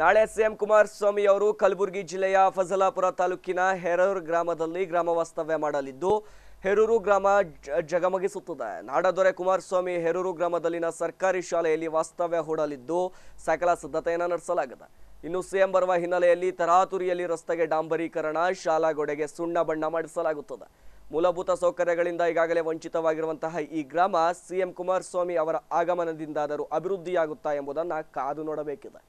ನಾಳೆ ಸಿಎಂ ಕುಮಾರಸ್ವಾಮಿ ಅವರು ಕಲಬುರಗಿ ಜಿಲ್ಲೆಯ ಫಜಲಾಪುರ ತಾಲೂಕಿನ ಹೆರೂರು ಗ್ರಾಮದಲ್ಲಿ ಗ್ರಾಮ ವಾಸ್ತವ್ಯ ಮಾಡಲಿದ್ದು ಹೆರೂರು ಗ್ರಾಮ ಜಗಮಗಿಸುತ್ತದೆ ನಾಡದೊರೆ ಕುಮಾರಸ್ವಾಮಿ ಹೆರೂರು ಗ್ರಾಮದಲ್ಲಿನ ಸರ್ಕಾರಿ ಶಾಲೆಯಲ್ಲಿ ವಾಸ್ತವ್ಯ ಹೂಡಲಿದ್ದು ಸಕಲ ಸಿದ್ಧತೆಯನ್ನು ನಡೆಸಲಾಗಿದೆ ಇನ್ನು ಸಿಎಂ ಬರುವ ಹಿನ್ನೆಲೆಯಲ್ಲಿ ತರಾತುರಿಯಲ್ಲಿ ರಸ್ತೆಗೆ ಡಾಂಬರೀಕರಣ ಶಾಲಾ ಗೋಡೆಗೆ ಸುಣ್ಣ ಬಣ್ಣ ಮಾಡಿಸಲಾಗುತ್ತದೆ ಮೂಲಭೂತ ಸೌಕರ್ಯಗಳಿಂದ ಈಗಾಗಲೇ ವಂಚಿತವಾಗಿರುವಂತಹ ಈ ಗ್ರಾಮ ಸಿಎಂ ಕುಮಾರಸ್ವಾಮಿ ಅವರ ಆಗಮನದಿಂದಾದರೂ ಅಭಿವೃದ್ಧಿಯಾಗುತ್ತಾ ಎಂಬುದನ್ನು ಕಾದು ನೋಡಬೇಕಿದೆ